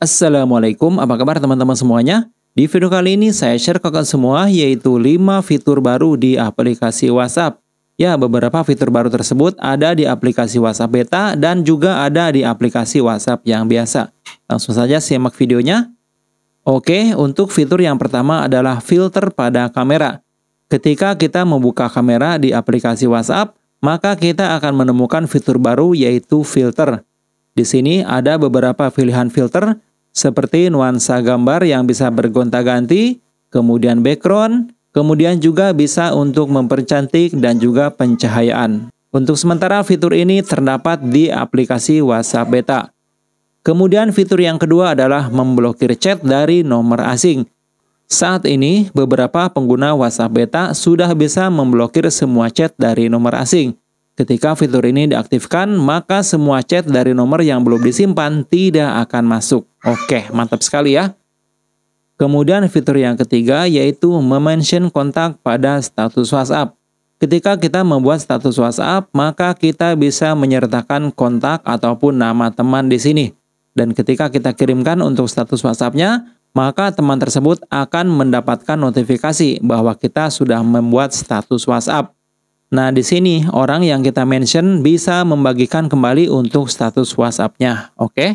Assalamualaikum, apa kabar teman-teman semuanya? Di video kali ini saya share ke kalian semua yaitu 5 fitur baru di aplikasi WhatsApp. Ya, beberapa fitur baru tersebut ada di aplikasi WhatsApp beta dan juga ada di aplikasi WhatsApp yang biasa. Langsung saja simak videonya. Oke, untuk fitur yang pertama adalah filter pada kamera. Ketika kita membuka kamera di aplikasi WhatsApp, maka kita akan menemukan fitur baru yaitu filter. Di sini ada beberapa pilihan filter seperti nuansa gambar yang bisa bergonta-ganti, kemudian background, kemudian juga bisa untuk mempercantik dan juga pencahayaan. Untuk sementara fitur ini terdapat di aplikasi WhatsApp Beta. Kemudian fitur yang kedua adalah memblokir chat dari nomor asing. Saat ini, beberapa pengguna WhatsApp Beta sudah bisa memblokir semua chat dari nomor asing. Ketika fitur ini diaktifkan, maka semua chat dari nomor yang belum disimpan tidak akan masuk. Oke, mantap sekali ya. Kemudian fitur yang ketiga yaitu mention kontak pada status WhatsApp. Ketika kita membuat status WhatsApp, maka kita bisa menyertakan kontak ataupun nama teman di sini. Dan ketika kita kirimkan untuk status WhatsApp-nya, maka teman tersebut akan mendapatkan notifikasi bahwa kita sudah membuat status WhatsApp. Nah, di sini orang yang kita mention bisa membagikan kembali untuk status WhatsApp-nya, oke? Okay?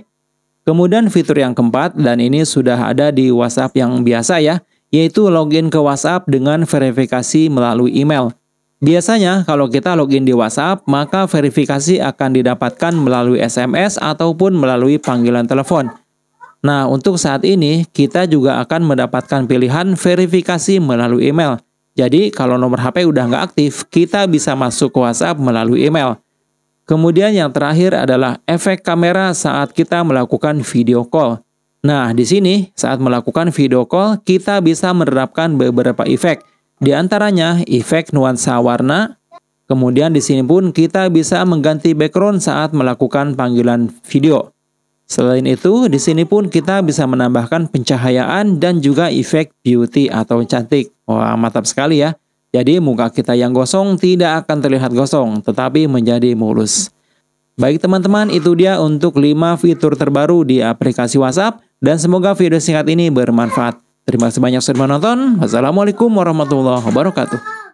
Kemudian fitur yang keempat, dan ini sudah ada di WhatsApp yang biasa ya, yaitu login ke WhatsApp dengan verifikasi melalui email. Biasanya kalau kita login di WhatsApp, maka verifikasi akan didapatkan melalui SMS ataupun melalui panggilan telepon. Nah, untuk saat ini, kita juga akan mendapatkan pilihan verifikasi melalui email. Jadi kalau nomor HP udah nggak aktif, kita bisa masuk ke WhatsApp melalui email. Kemudian yang terakhir adalah efek kamera saat kita melakukan video call. Nah, di sini saat melakukan video call, kita bisa menerapkan beberapa efek. Di antaranya efek nuansa warna, kemudian di sini pun kita bisa mengganti background saat melakukan panggilan video. Selain itu, di sini pun kita bisa menambahkan pencahayaan dan juga efek beauty atau cantik. Wah, mantap sekali ya. Jadi muka kita yang gosong tidak akan terlihat gosong, tetapi menjadi mulus. Baik teman-teman, itu dia untuk 5 fitur terbaru di aplikasi WhatsApp dan semoga video singkat ini bermanfaat. Terima kasih banyak sudah menonton. Wassalamualaikum warahmatullahi wabarakatuh.